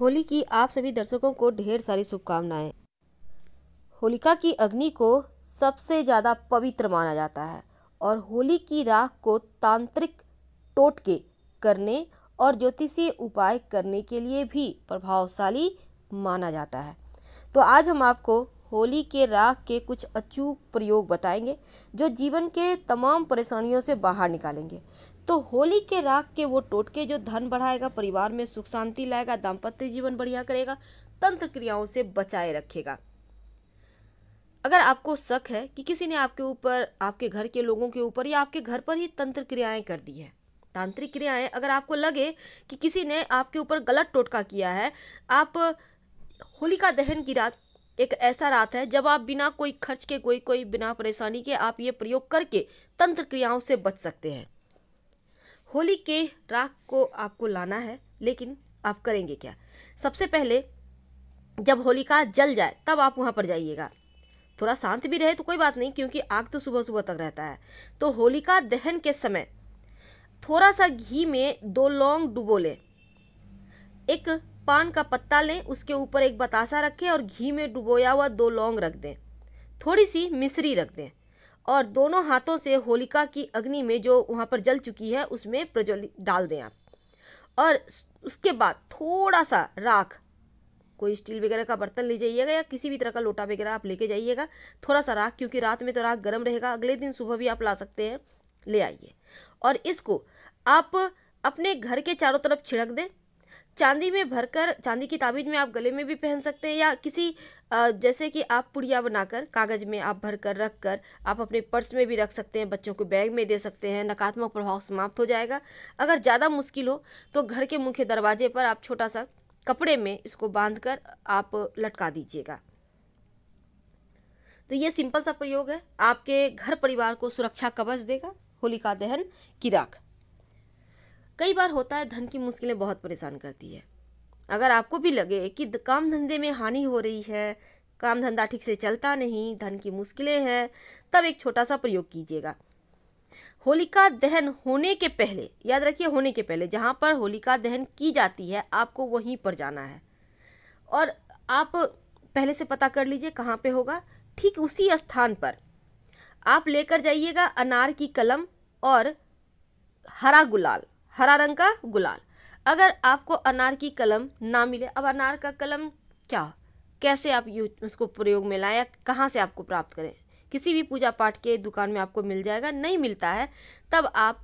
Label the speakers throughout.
Speaker 1: होली की आप सभी दर्शकों को ढेर सारी शुभकामनाएं होलिका की अग्नि को सबसे ज़्यादा पवित्र माना जाता है और होली की राख को तांत्रिक टोटके करने और ज्योतिषीय उपाय करने के लिए भी प्रभावशाली माना जाता है तो आज हम आपको होली के राग के कुछ अचूक प्रयोग बताएंगे जो जीवन के तमाम परेशानियों से बाहर निकालेंगे तो होली के राग के वो टोटके जो धन बढ़ाएगा परिवार में सुख शांति लाएगा दाम्पत्य जीवन बढ़िया करेगा तंत्र क्रियाओं से बचाए रखेगा अगर आपको शक है कि किसी ने आपके ऊपर आपके घर के लोगों के ऊपर या आपके घर पर ही तंत्र क्रियाएं कर दी है तांत्रिक क्रियाएं अगर आपको लगे कि किसी ने आपके ऊपर गलत टोटका किया है आप होलिका दहन की रात एक ऐसा रात है जब आप बिना कोई खर्च के कोई कोई बिना परेशानी के आप ये प्रयोग करके तंत्र क्रियाओं से बच सकते हैं होली के राख को आपको लाना है लेकिन आप करेंगे क्या सबसे पहले जब होलिका जल जाए तब आप वहाँ पर जाइएगा थोड़ा शांत भी रहे तो कोई बात नहीं क्योंकि आग तो सुबह सुबह तक रहता है तो होलिका दहन के समय थोड़ा सा घी में दो लौंग डुबो लें एक पान का पत्ता लें उसके ऊपर एक बतासा रखें और घी में डुबोया हुआ दो लौंग रख दें थोड़ी सी मिश्री रख दें और दोनों हाथों से होलिका की अग्नि में जो वहाँ पर जल चुकी है उसमें प्रज्वलित डाल दें आप और उसके बाद थोड़ा सा राख कोई स्टील वगैरह का बर्तन ले जाइएगा या किसी भी तरह का लोटा वगैरह आप लेके जाइएगा थोड़ा सा राख क्योंकि रात में तो राख गर्म रहेगा अगले दिन सुबह भी आप ला सकते हैं ले आइए और इसको आप अपने घर के चारों तरफ छिड़क दें चांदी में भरकर चांदी की ताबीज में आप गले में भी पहन सकते हैं या किसी जैसे कि आप पुड़िया बनाकर कागज़ में आप भर कर रख कर आप अपने पर्स में भी रख सकते हैं बच्चों को बैग में दे सकते हैं नकारात्मक प्रभाव समाप्त हो जाएगा अगर ज़्यादा मुश्किल हो तो घर के मुख्य दरवाजे पर आप छोटा सा कपड़े में इसको बांध कर आप लटका दीजिएगा तो ये सिंपल सा प्रयोग है आपके घर परिवार को सुरक्षा कवच देगा होलिका दहन की राख कई बार होता है धन की मुश्किलें बहुत परेशान करती है अगर आपको भी लगे कि काम धंधे में हानि हो रही है काम धंधा ठीक से चलता नहीं धन की मुश्किलें हैं तब एक छोटा सा प्रयोग कीजिएगा होलिका दहन होने के पहले याद रखिए होने के पहले जहाँ पर होलिका दहन की जाती है आपको वहीं पर जाना है और आप पहले से पता कर लीजिए कहाँ पे होगा ठीक उसी स्थान पर आप लेकर जाइएगा अनार की कलम और हरा गुलाल हरा रंग का गुलाल अगर आपको अनार की कलम ना मिले अब अनार का कलम क्या कैसे आप यूज उसको प्रयोग में लाएँ कहाँ से आपको प्राप्त करें किसी भी पूजा पाठ के दुकान में आपको मिल जाएगा नहीं मिलता है तब आप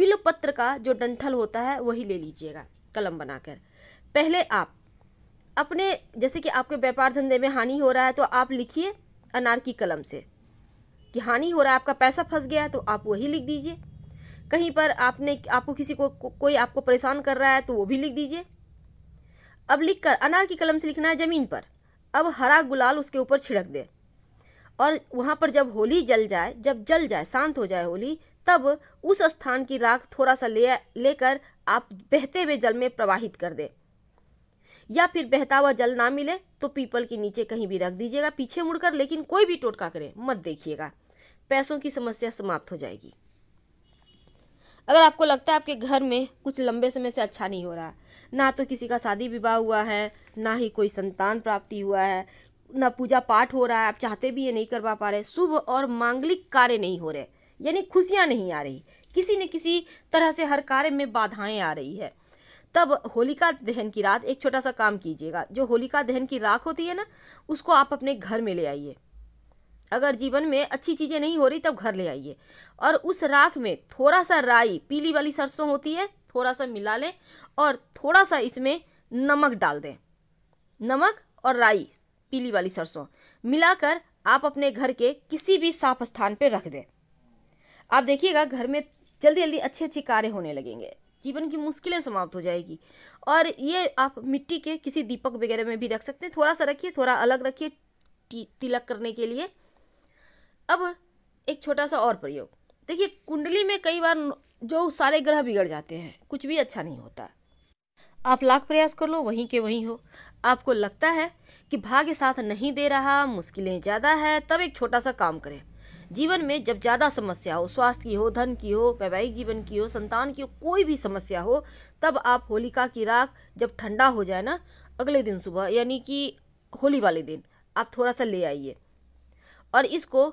Speaker 1: बिलपत्र का जो डंठल होता है वही ले लीजिएगा कलम बनाकर पहले आप अपने जैसे कि आपके व्यापार धंधे में हानि हो रहा है तो आप लिखिए अनार की कलम से कि हानि हो रहा है आपका पैसा फंस गया तो आप वही लिख दीजिए कहीं पर आपने आपको किसी को, को कोई आपको परेशान कर रहा है तो वो भी लिख दीजिए अब लिख कर अनार की कलम से लिखना है ज़मीन पर अब हरा गुलाल उसके ऊपर छिड़क दे और वहाँ पर जब होली जल जाए जब जल जाए शांत हो जाए होली तब उस स्थान की राख थोड़ा सा ले लेकर आप बहते हुए जल में प्रवाहित कर दे या फिर बहता हुआ जल ना मिले तो पीपल के नीचे कहीं भी रख दीजिएगा पीछे मुड़कर लेकिन कोई भी टोटका करें मत देखिएगा पैसों की समस्या समाप्त हो जाएगी अगर आपको लगता है आपके घर में कुछ लंबे समय से अच्छा नहीं हो रहा ना तो किसी का शादी विवाह हुआ है ना ही कोई संतान प्राप्ति हुआ है ना पूजा पाठ हो रहा है आप चाहते भी ये नहीं करवा पा रहे शुभ और मांगलिक कार्य नहीं हो रहे यानी खुशियाँ नहीं आ रही किसी न किसी तरह से हर कार्य में बाधाएँ आ रही है तब होलिका दहन की रात एक छोटा सा काम कीजिएगा जो होलिका दहन की राख होती है ना उसको आप अपने घर में ले आइए अगर जीवन में अच्छी चीज़ें नहीं हो रही तब घर ले आइए और उस राख में थोड़ा सा राई पीली वाली सरसों होती है थोड़ा सा मिला लें और थोड़ा सा इसमें नमक डाल दें नमक और राई पीली वाली सरसों मिलाकर आप अपने घर के किसी भी साफ स्थान पर रख दें आप देखिएगा घर में जल्दी जल्दी अच्छे अच्छे कार्य होने लगेंगे जीवन की मुश्किलें समाप्त हो जाएगी और ये आप मिट्टी के किसी दीपक वगैरह में भी रख सकते हैं थोड़ा सा रखिए थोड़ा अलग रखिए तिलक करने के लिए अब एक छोटा सा और प्रयोग देखिए कुंडली में कई बार जो सारे ग्रह बिगड़ जाते हैं कुछ भी अच्छा नहीं होता आप लाख प्रयास कर लो वहीं के वहीं हो आपको लगता है कि भाग्य साथ नहीं दे रहा मुश्किलें ज़्यादा है तब एक छोटा सा काम करें जीवन में जब ज़्यादा समस्या हो स्वास्थ्य की हो धन की हो वैवाहिक जीवन की हो संतान की हो कोई भी समस्या हो तब आप होलिका की राख जब ठंडा हो जाए ना अगले दिन सुबह यानी कि होली वाले दिन आप थोड़ा सा ले आइए और इसको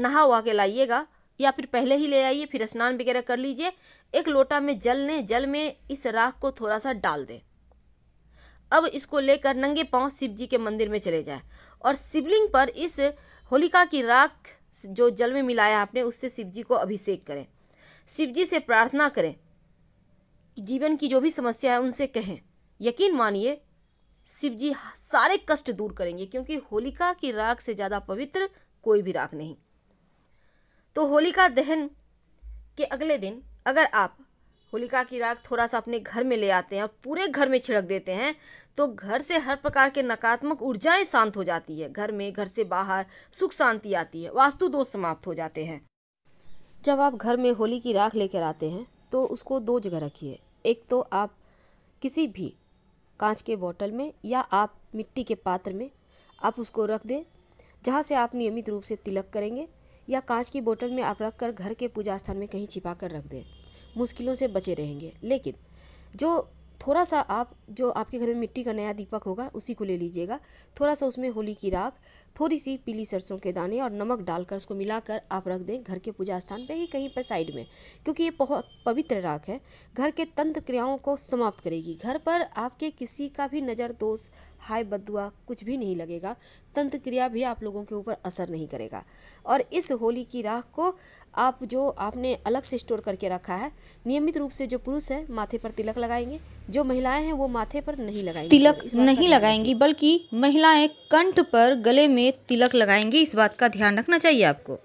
Speaker 1: नहा हुआ के लाइएगा या फिर पहले ही ले आइए फिर स्नान वगैरह कर लीजिए एक लोटा में जल लें जल में इस राख को थोड़ा सा डाल दें अब इसको लेकर नंगे पांव शिव जी के मंदिर में चले जाए और शिवलिंग पर इस होलिका की राख जो जल में मिलाया आपने उससे शिव जी को अभिषेक करें शिव जी से प्रार्थना करें जीवन की जो भी समस्या है उनसे कहें यकीन मानिए शिव जी सारे कष्ट दूर करेंगे क्योंकि होलिका की राख से ज़्यादा पवित्र कोई भी राख नहीं तो होलिका दहन के अगले दिन अगर आप होलिका की राख थोड़ा सा अपने घर में ले आते हैं और पूरे घर में छिड़क देते हैं तो घर से हर प्रकार के नकारात्मक ऊर्जाएं शांत हो जाती है घर में घर से बाहर सुख शांति आती है वास्तु दोष समाप्त हो जाते हैं जब आप घर में होली की राख लेकर आते हैं तो उसको दो जगह रखिए एक तो आप किसी भी कांच के बोतल में या आप मिट्टी के पात्र में आप उसको रख दें जहाँ से आप नियमित रूप से तिलक करेंगे या कांच की बोतल में आप रख कर घर के पूजा स्थान में कहीं छिपा कर रख दें मुश्किलों से बचे रहेंगे लेकिन जो थोड़ा सा आप जो आपके घर में मिट्टी का नया दीपक होगा उसी को ले लीजिएगा थोड़ा सा उसमें होली की राख थोड़ी सी पीली सरसों के दाने और नमक डालकर उसको मिलाकर आप रख दें घर के पूजा स्थान पर ही कहीं पर साइड में क्योंकि ये बहुत पवित्र राख है घर के तंत्र क्रियाओं को समाप्त करेगी घर पर आपके किसी का भी नज़र दोष हाय बदुआ कुछ भी नहीं लगेगा तंत्र क्रिया भी आप लोगों के ऊपर असर नहीं करेगा और इस होली की राख को आप जो आपने अलग से स्टोर करके रखा है नियमित रूप से जो पुरुष है माथे पर तिलक लगाएंगे जो महिलाएं हैं वो माथे पर नहीं लगाएंगी तिलक नहीं लगाएंगी बल्कि महिलाएं कंठ पर गले में तिलक लगाएंगी इस बात का ध्यान रखना चाहिए आपको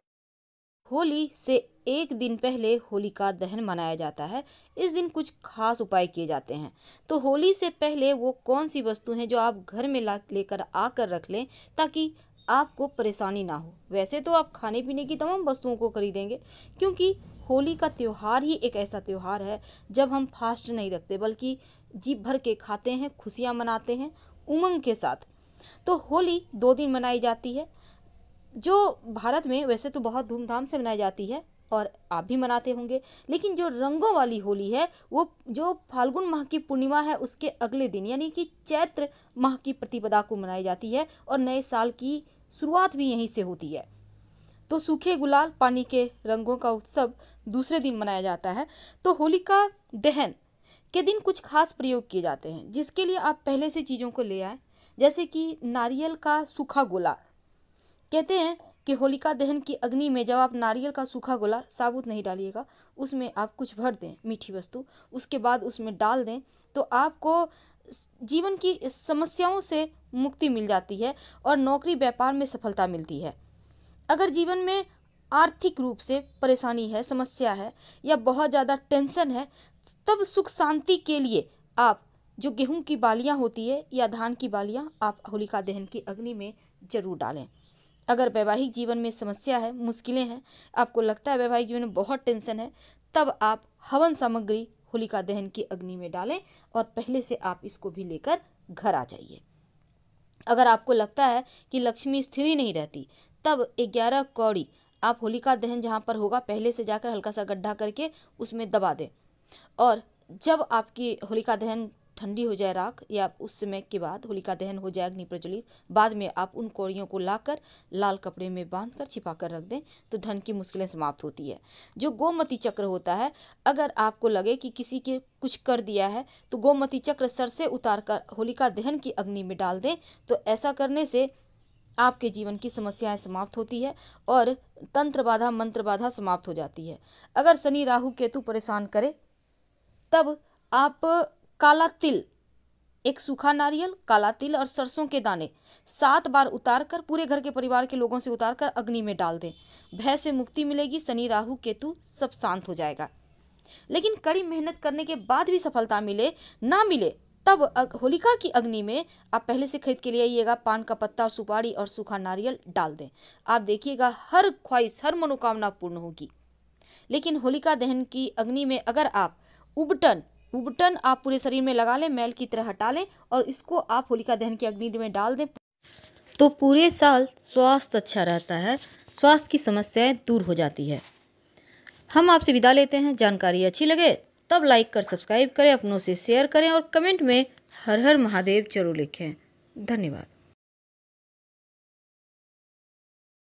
Speaker 1: होली से एक दिन पहले होलिका दहन मनाया जाता है इस दिन कुछ खास उपाय किए जाते हैं तो होली से पहले वो कौन सी वस्तु हैं जो आप घर में ला लेकर आकर रख लें ताकि आपको परेशानी ना हो वैसे तो आप खाने पीने की तमाम वस्तुओं को खरीदेंगे क्योंकि होली का त्यौहार ही एक ऐसा त्यौहार है जब हम फास्ट नहीं रखते बल्कि जीप भर के खाते हैं खुशियाँ मनाते हैं उमंग के साथ तो होली दो दिन मनाई जाती है जो भारत में वैसे तो बहुत धूमधाम से मनाई जाती है और आप भी मनाते होंगे लेकिन जो रंगों वाली होली है वो जो फाल्गुन माह की पूर्णिमा है उसके अगले दिन यानी कि चैत्र माह की प्रतिपदा को मनाई जाती है और नए साल की शुरुआत भी यहीं से होती है तो सूखे गुलाल पानी के रंगों का उत्सव दूसरे दिन मनाया जाता है तो होलिका दहन के दिन कुछ खास प्रयोग किए जाते हैं जिसके लिए आप पहले से चीज़ों को ले आए जैसे कि नारियल का सूखा गुलाल कहते हैं कि होलिका दहन की अग्नि में जब आप नारियल का सूखा गोला साबुत नहीं डालिएगा उसमें आप कुछ भर दें मीठी वस्तु उसके बाद उसमें डाल दें तो आपको जीवन की समस्याओं से मुक्ति मिल जाती है और नौकरी व्यापार में सफलता मिलती है अगर जीवन में आर्थिक रूप से परेशानी है समस्या है या बहुत ज़्यादा टेंशन है तब सुख शांति के लिए आप जो गेहूं की बालियां होती है या धान की बालियां आप होलिका दहन की अग्नि में ज़रूर डालें अगर वैवाहिक जीवन में समस्या है मुश्किलें हैं आपको लगता है वैवाहिक जीवन में बहुत टेंशन है तब आप हवन सामग्री होलिका दहन की अग्नि में डालें और पहले से आप इसको भी लेकर घर आ जाइए अगर आपको लगता है कि लक्ष्मी स्थिर ही नहीं रहती तब ग्यारह कौड़ी आप होलिका दहन जहाँ पर होगा पहले से जाकर हल्का सा गड्ढा करके उसमें दबा दें और जब आपकी होलिका दहन ठंडी हो जाए राख या उस समय के बाद होलिका दहन हो जाए अग्नि प्रज्वलित बाद में आप उन कौड़ियों को लाकर लाल कपड़े में बांध कर छिपा कर रख दें तो धन की मुश्किलें समाप्त होती है जो गोमती चक्र होता है अगर आपको लगे कि किसी के कुछ कर दिया है तो गोमती चक्र सर से उतार कर होलिका दहन की अग्नि में डाल दें तो ऐसा करने से आपके जीवन की समस्याएं समाप्त होती है और तंत्र बाधा मंत्र बाधा समाप्त हो जाती है अगर शनि राहु केतु परेशान करे तब आप काला तिल एक सूखा नारियल काला तिल और सरसों के दाने सात बार उतार कर पूरे घर के परिवार के लोगों से उतार कर अग्नि में डाल दें भय से मुक्ति मिलेगी शनि राहु केतु सब शांत हो जाएगा लेकिन कड़ी मेहनत करने के बाद भी सफलता मिले ना मिले तब होलिका की अग्नि में आप पहले से खरीद के ले आइएगा पान का पत्ता और सुपारी और सूखा नारियल डाल दें आप देखिएगा हर ख्वाहिश हर मनोकामना पूर्ण होगी लेकिन होलिका दहन की अग्नि में अगर आप उबटन उबटन आप पूरे शरीर में लगा लें मैल की तरह हटा लें और इसको आप होलिका दहन की अग्नि में डाल दें तो पूरे साल स्वास्थ्य अच्छा रहता है स्वास्थ्य की समस्याएं दूर हो जाती है हम आपसे विदा लेते हैं जानकारी अच्छी लगे तब लाइक कर सब्सक्राइब करें अपनों से शेयर करें और कमेंट में हर हर महादेव जरूर लिखें धन्यवाद